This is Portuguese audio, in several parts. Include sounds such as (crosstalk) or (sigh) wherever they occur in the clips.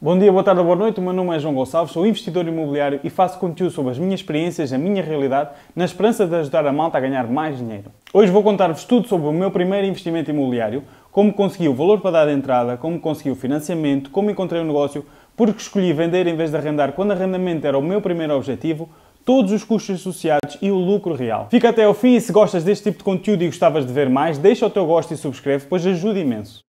Bom dia, boa tarde, boa noite. O meu nome é João Gonçalves, sou investidor imobiliário e faço conteúdo sobre as minhas experiências, a minha realidade, na esperança de ajudar a malta a ganhar mais dinheiro. Hoje vou contar-vos tudo sobre o meu primeiro investimento imobiliário, como consegui o valor para dar de entrada, como consegui o financiamento, como encontrei o um negócio, porque escolhi vender em vez de arrendar quando arrendamento era o meu primeiro objetivo, todos os custos associados e o lucro real. Fica até ao fim e se gostas deste tipo de conteúdo e gostavas de ver mais, deixa o teu gosto e subscreve, pois ajuda imenso.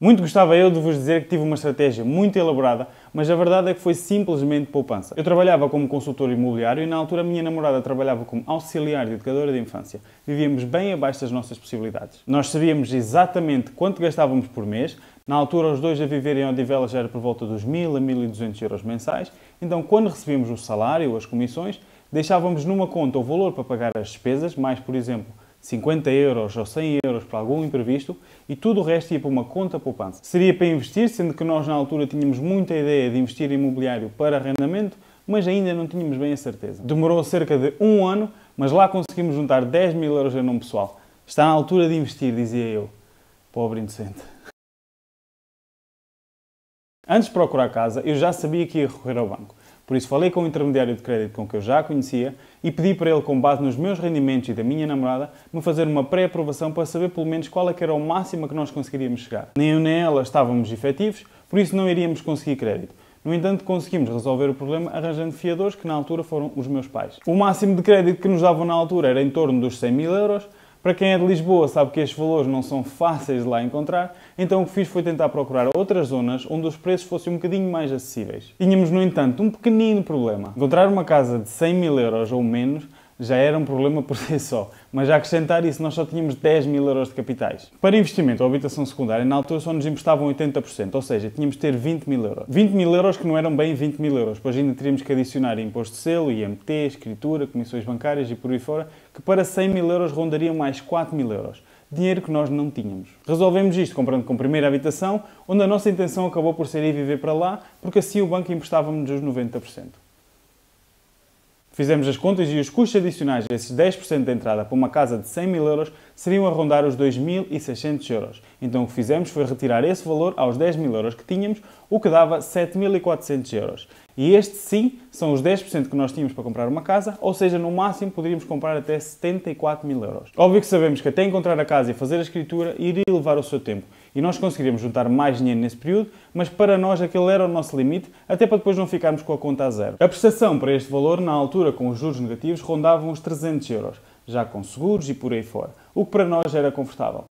Muito gostava eu de vos dizer que tive uma estratégia muito elaborada, mas a verdade é que foi simplesmente poupança. Eu trabalhava como consultor imobiliário e na altura a minha namorada trabalhava como auxiliar de educadora de infância. Vivíamos bem abaixo das nossas possibilidades. Nós sabíamos exatamente quanto gastávamos por mês. Na altura, os dois a viverem em Odivela já era por volta dos 1.000 a 1.200 euros mensais. Então, quando recebíamos o salário ou as comissões, deixávamos numa conta o valor para pagar as despesas, mais, por exemplo, 50 euros ou 100 euros para algum imprevisto e tudo o resto ia para uma conta poupança. Seria para investir, sendo que nós na altura tínhamos muita ideia de investir em imobiliário para arrendamento, mas ainda não tínhamos bem a certeza. Demorou cerca de um ano, mas lá conseguimos juntar 10 mil euros em nome pessoal. Está na altura de investir, dizia eu. Pobre inocente. Antes de procurar casa, eu já sabia que ia recorrer ao banco. Por isso, falei com o intermediário de crédito com que eu já conhecia e pedi para ele, com base nos meus rendimentos e da minha namorada, me fazer uma pré-aprovação para saber pelo menos qual é que era o máximo que nós conseguiríamos chegar. Nem eu nem ela estávamos efetivos, por isso não iríamos conseguir crédito. No entanto, conseguimos resolver o problema arranjando fiadores que na altura foram os meus pais. O máximo de crédito que nos davam na altura era em torno dos 100 mil euros, para quem é de Lisboa sabe que estes valores não são fáceis de lá encontrar, então o que fiz foi tentar procurar outras zonas onde os preços fossem um bocadinho mais acessíveis. Tínhamos, no entanto, um pequenino problema. Encontrar uma casa de 100 mil euros ou menos já era um problema por (laughs) si só. Mas a acrescentar isso, nós só tínhamos 10 mil euros de capitais. Para investimento ou habitação secundária, na altura só nos emprestavam 80%, ou seja, tínhamos de ter 20 mil euros. 20 mil euros que não eram bem 20 mil euros, pois ainda teríamos que adicionar imposto de selo, IMT, escritura, comissões bancárias e por aí fora, que para 100 mil euros rondariam mais 4 mil euros dinheiro que nós não tínhamos. Resolvemos isto comprando com primeira habitação, onde a nossa intenção acabou por ser ir viver para lá, porque assim o banco emprestava-nos os 90%. Fizemos as contas e os custos adicionais desses 10% de entrada para uma casa de 100 mil euros seriam a rondar os 2.600 euros. Então o que fizemos foi retirar esse valor aos 10 mil euros que tínhamos, o que dava 7.400 euros. E este sim são os 10% que nós tínhamos para comprar uma casa, ou seja, no máximo poderíamos comprar até 74 mil euros. Óbvio que sabemos que até encontrar a casa e fazer a escritura iria levar o seu tempo e nós conseguiríamos juntar mais dinheiro nesse período, mas para nós aquele era o nosso limite, até para depois não ficarmos com a conta a zero. A prestação para este valor, na altura com os juros negativos, rondavam os 300 euros, já com seguros e por aí fora, o que para nós era confortável.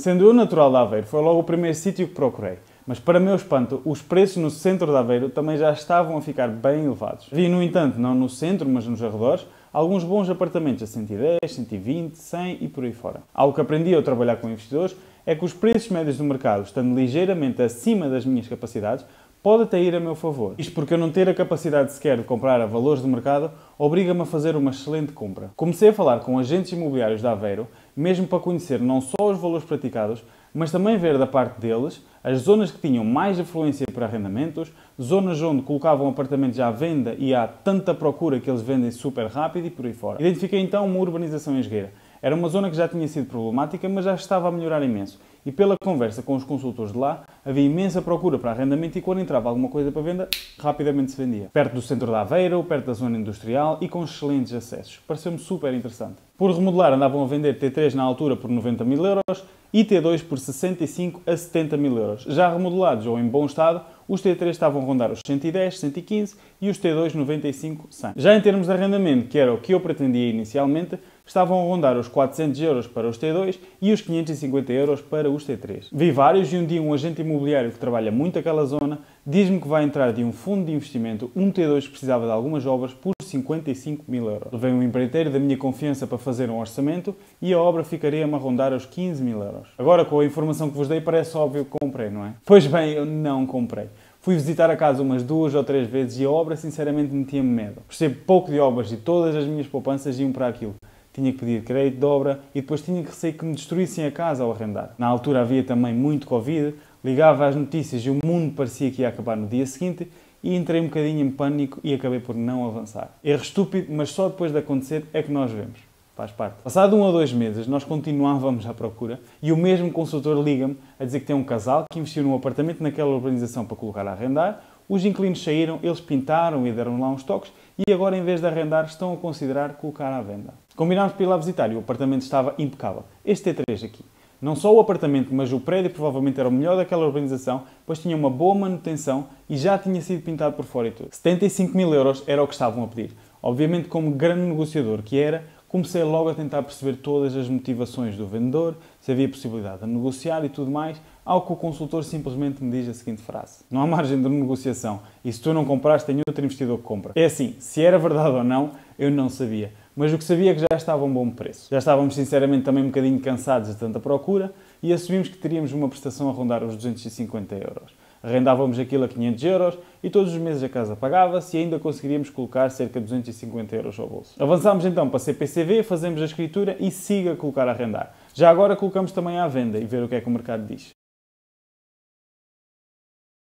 Sendo eu natural de Aveiro, foi logo o primeiro sítio que procurei. Mas, para meu espanto, os preços no centro de Aveiro também já estavam a ficar bem elevados. Vi, no entanto, não no centro, mas nos arredores, alguns bons apartamentos a 110, 120, 100 e por aí fora. Algo que aprendi ao trabalhar com investidores é que os preços médios do mercado, estando ligeiramente acima das minhas capacidades, pode até ir a meu favor. Isto porque eu não ter a capacidade sequer de comprar a valores do mercado obriga-me a fazer uma excelente compra. Comecei a falar com agentes imobiliários da Aveiro, mesmo para conhecer não só os valores praticados, mas também ver da parte deles as zonas que tinham mais afluência para arrendamentos, zonas onde colocavam apartamentos à venda e há tanta procura que eles vendem super rápido e por aí fora. Identifiquei então uma urbanização em Esgueira. Era uma zona que já tinha sido problemática, mas já estava a melhorar imenso e pela conversa com os consultores de lá, havia imensa procura para arrendamento e quando entrava alguma coisa para venda, rapidamente se vendia. Perto do centro da ou perto da zona industrial e com excelentes acessos. Pareceu-me super interessante. Por remodelar, andavam a vender T3 na altura por 90 mil euros e T2 por 65 a 70 mil euros. Já remodelados ou em bom estado, os T3 estavam a rondar os 110, 115 e os T2 95, 100. Já em termos de arrendamento, que era o que eu pretendia inicialmente, estavam a rondar os 400 euros para os T2 e os 550 euros para os T3. Vi vários e um dia um agente imobiliário que trabalha muito aquela zona Diz-me que vai entrar de um fundo de investimento um T2 que precisava de algumas obras por 55 mil euros. Levei um empreiteiro da minha confiança para fazer um orçamento e a obra ficaria-me a rondar os 15 mil euros. Agora, com a informação que vos dei, parece óbvio que comprei, não é? Pois bem, eu não comprei. Fui visitar a casa umas duas ou três vezes e a obra sinceramente metia-me medo. Percebo pouco de obras e todas as minhas poupanças iam para aquilo tinha que pedir crédito de obra e depois tinha que receio que me destruíssem a casa ao arrendar. Na altura havia também muito Covid, Ligava às notícias e o mundo parecia que ia acabar no dia seguinte e entrei um bocadinho em pânico e acabei por não avançar. Erro estúpido, mas só depois de acontecer é que nós vemos. Faz parte. Passado um ou dois meses, nós continuávamos à procura e o mesmo consultor liga-me a dizer que tem um casal que investiu num apartamento naquela urbanização para colocar a arrendar. Os inquilinos saíram, eles pintaram e deram lá uns toques e agora, em vez de arrendar, estão a considerar colocar à venda. Combinámos para ir lá visitar e o apartamento estava impecável. Este T3 aqui. Não só o apartamento, mas o prédio provavelmente era o melhor daquela urbanização, pois tinha uma boa manutenção e já tinha sido pintado por fora e tudo. 75 mil euros era o que estavam a pedir. Obviamente, como grande negociador que era, comecei logo a tentar perceber todas as motivações do vendedor, se havia possibilidade de negociar e tudo mais, ao que o consultor simplesmente me diz a seguinte frase: Não há margem de negociação e se tu não compraste, tem outro investidor que compra. É assim, se era verdade ou não, eu não sabia mas o que sabia é que já estava a um bom preço. Já estávamos, sinceramente, também um bocadinho cansados de tanta procura e assumimos que teríamos uma prestação a rondar os 250 euros. Arrendávamos aquilo a 500 euros e todos os meses a casa pagava-se e ainda conseguiríamos colocar cerca de 250 euros ao bolso. Avançámos então para a CPCV, fazemos a escritura e siga a colocar a arrendar. Já agora colocamos também à venda e ver o que é que o mercado diz.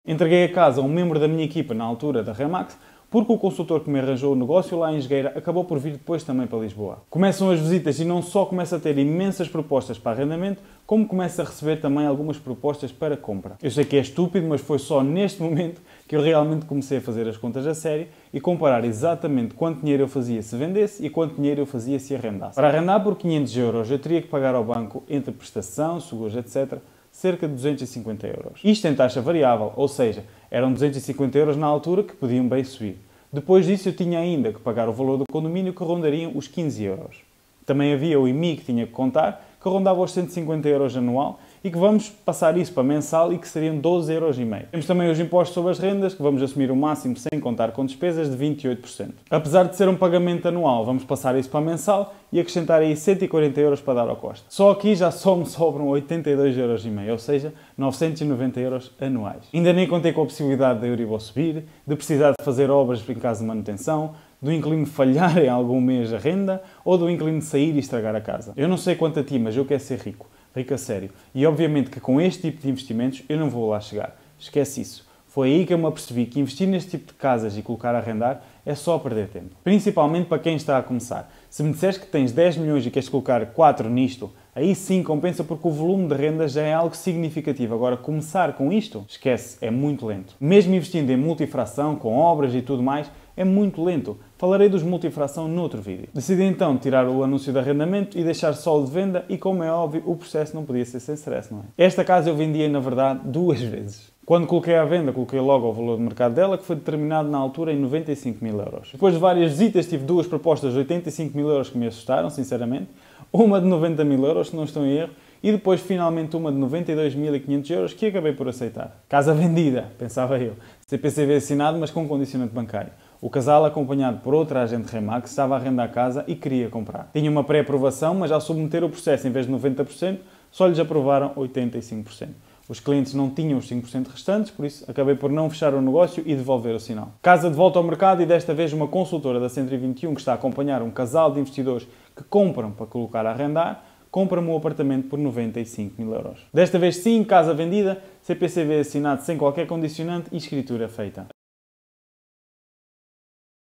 Entreguei a casa a um membro da minha equipa na altura da Remax porque o consultor que me arranjou o negócio lá em Esgueira acabou por vir depois também para Lisboa. Começam as visitas e não só começa a ter imensas propostas para arrendamento, como começa a receber também algumas propostas para compra. Eu sei que é estúpido, mas foi só neste momento que eu realmente comecei a fazer as contas a sério e comparar exatamente quanto dinheiro eu fazia se vendesse e quanto dinheiro eu fazia se arrendasse. Para arrendar por 500 euros, eu teria que pagar ao banco entre prestação, seguros, etc cerca de 250 euros. Isto em taxa variável, ou seja, eram 250 euros na altura que podiam bem subir. Depois disso eu tinha ainda que pagar o valor do condomínio que rondaria os 15 euros. Também havia o IMI que tinha que contar, que rondava os 150 euros anual e que vamos passar isso para mensal e que seriam 12,5€. Temos também os impostos sobre as rendas, que vamos assumir o máximo sem contar com despesas de 28%. Apesar de ser um pagamento anual, vamos passar isso para mensal e acrescentar aí 140 euros para dar ao costa. Só aqui já só me sobram 82 euros e meio, ou seja, 990 euros anuais. Ainda nem contei com a possibilidade da Euribor subir, de precisar de fazer obras em caso de manutenção, do inquilino falhar (laughs) em algum mês a renda ou do inquilino sair e estragar a casa. Eu não sei quanto a ti, mas eu quero ser rico rico a sério. E obviamente que com este tipo de investimentos eu não vou lá chegar. Esquece isso. Foi aí que eu me apercebi que investir neste tipo de casas e colocar a arrendar é só perder tempo. Principalmente para quem está a começar. Se me disseres que tens 10 milhões e queres colocar 4 nisto, aí sim compensa porque o volume de renda já é algo significativo. Agora, começar com isto, esquece, é muito lento. Mesmo investindo em multifração, com obras e tudo mais, é muito lento. Falarei dos multifração noutro vídeo. Decidi então tirar o anúncio de arrendamento e deixar só o de venda e como é óbvio, o processo não podia ser sem stress, não é? Esta casa eu vendia na verdade duas (laughs) vezes. Quando coloquei à venda, coloquei logo o valor de mercado dela, que foi determinado na altura em 95 mil euros. Depois de várias visitas, tive duas propostas de 85 mil euros que me assustaram, sinceramente. Uma de 90 mil euros, se não estou em erro, e depois finalmente uma de 92.500 euros que acabei por aceitar. Casa vendida, (laughs) pensava eu. CPCV assinado, mas com condicionante bancário. O casal, acompanhado por outra agente Remax, estava a arrendar a casa e queria comprar. Tinha uma pré-aprovação, mas ao submeter o processo em vez de 90%, só lhes aprovaram 85%. Os clientes não tinham os 5% restantes, por isso acabei por não fechar o negócio e devolver o sinal. Casa de volta ao mercado e desta vez uma consultora da 121 que está a acompanhar um casal de investidores que compram para colocar a arrendar, compra-me um apartamento por 95 mil euros. Desta vez sim, casa vendida, CPCV assinado sem qualquer condicionante e escritura feita.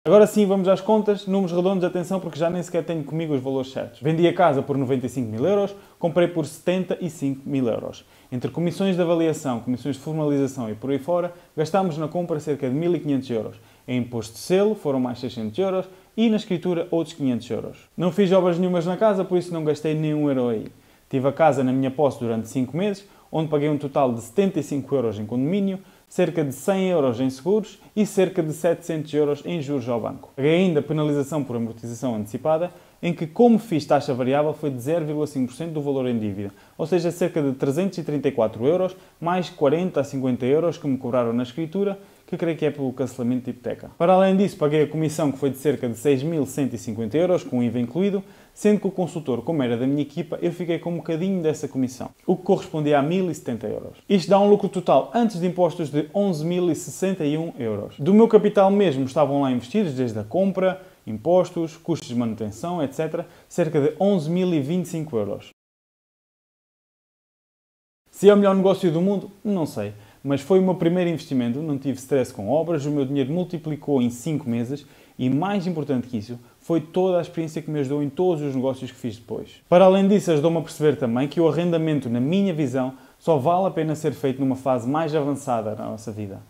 Agora sim, vamos às contas, números redondos, atenção, porque já nem sequer tenho comigo os valores certos. Vendi a casa por 95 mil euros, comprei por 75 mil euros. Entre comissões de avaliação, comissões de formalização e por aí fora, gastámos na compra cerca de 1.500 euros. Em imposto de selo foram mais 600 euros e na escritura outros 500 euros. Não fiz obras nenhumas na casa, por isso não gastei nenhum euro aí. Tive a casa na minha posse durante 5 meses, onde paguei um total de 75 euros em condomínio, cerca de 100 euros em seguros e cerca de 700 euros em juros ao banco. Paguei ainda penalização por amortização antecipada, em que, como fiz taxa variável, foi de 0,5% do valor em dívida, ou seja, cerca de 334 euros, mais 40 a 50 euros que me cobraram na escritura, que creio que é pelo cancelamento de hipoteca. Para além disso, paguei a comissão que foi de cerca de 6.150 euros, com IVA incluído, sendo que o consultor, como era da minha equipa, eu fiquei com um bocadinho dessa comissão, o que correspondia a 1.070 euros. Isto dá um lucro total antes de impostos de 11.061 euros. Do meu capital mesmo estavam lá investidos desde a compra, impostos, custos de manutenção, etc., cerca de 11.025 euros. Se é o melhor negócio do mundo, não sei, mas foi o meu primeiro investimento, não tive stress com obras, o meu dinheiro multiplicou em 5 meses e, mais importante que isso, foi toda a experiência que me ajudou em todos os negócios que fiz depois. Para além disso, ajudou-me a perceber também que o arrendamento, na minha visão, só vale a pena ser feito numa fase mais avançada da nossa vida.